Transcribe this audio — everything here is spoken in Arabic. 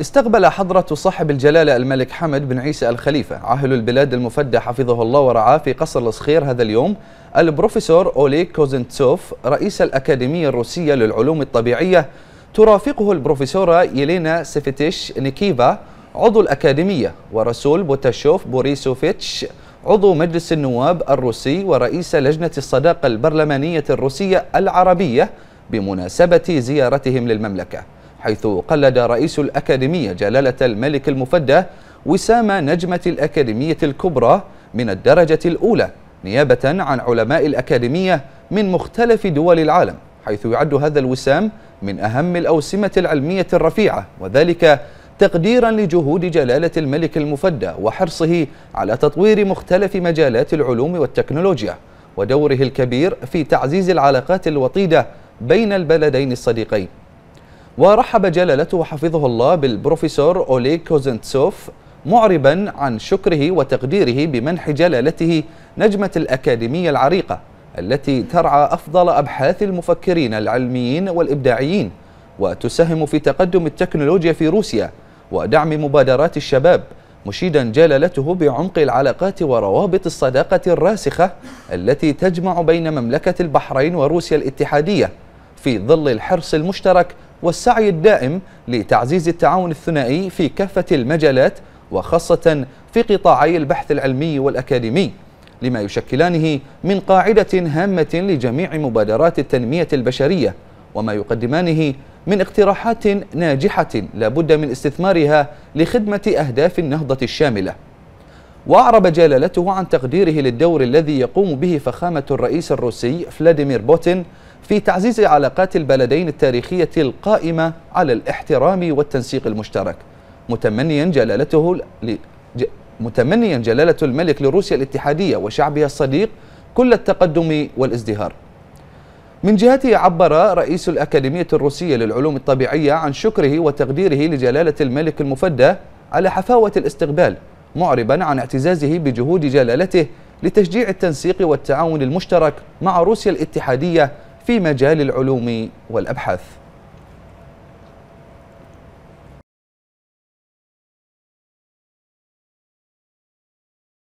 استقبل حضرة صاحب الجلالة الملك حمد بن عيسى الخليفة عاهل البلاد المفدى حفظه الله ورعاه في قصر الصخير هذا اليوم البروفيسور أولي كوزنتسوف رئيس الأكاديمية الروسية للعلوم الطبيعية ترافقه البروفيسورة يلينا سيفتيش نيكيفا عضو الأكاديمية ورسول بوتاشوف بوريسوفيتش عضو مجلس النواب الروسي ورئيس لجنة الصداقة البرلمانية الروسية العربية بمناسبة زيارتهم للمملكة حيث قلد رئيس الأكاديمية جلالة الملك المفدى وسام نجمة الأكاديمية الكبرى من الدرجة الأولى نيابة عن علماء الأكاديمية من مختلف دول العالم حيث يعد هذا الوسام من أهم الأوسمة العلمية الرفيعة وذلك تقديرا لجهود جلالة الملك المفدى وحرصه على تطوير مختلف مجالات العلوم والتكنولوجيا ودوره الكبير في تعزيز العلاقات الوطيدة بين البلدين الصديقين ورحب جلالته وحفظه الله بالبروفيسور أولي كوزنتسوف معربا عن شكره وتقديره بمنح جلالته نجمة الأكاديمية العريقة التي ترعى أفضل أبحاث المفكرين العلميين والإبداعيين وتساهم في تقدم التكنولوجيا في روسيا ودعم مبادرات الشباب مشيدا جلالته بعمق العلاقات وروابط الصداقة الراسخة التي تجمع بين مملكة البحرين وروسيا الاتحادية في ظل الحرص المشترك والسعي الدائم لتعزيز التعاون الثنائي في كافة المجالات وخاصة في قطاعي البحث العلمي والأكاديمي لما يشكلانه من قاعدة هامة لجميع مبادرات التنمية البشرية وما يقدمانه من اقتراحات ناجحة لابد من استثمارها لخدمة أهداف النهضة الشاملة وأعرب جلالته عن تقديره للدور الذي يقوم به فخامة الرئيس الروسي فلاديمير بوتين في تعزيز علاقات البلدين التاريخية القائمة على الاحترام والتنسيق المشترك متمنيا جلالته ل... ج... متمنيا جلالة الملك لروسيا الاتحادية وشعبها الصديق كل التقدم والازدهار من جهته عبر رئيس الأكاديمية الروسية للعلوم الطبيعية عن شكره وتقديره لجلالة الملك المفدى على حفاوة الاستقبال معربا عن اعتزازه بجهود جلالته لتشجيع التنسيق والتعاون المشترك مع روسيا الاتحادية في مجال العلوم والأبحاث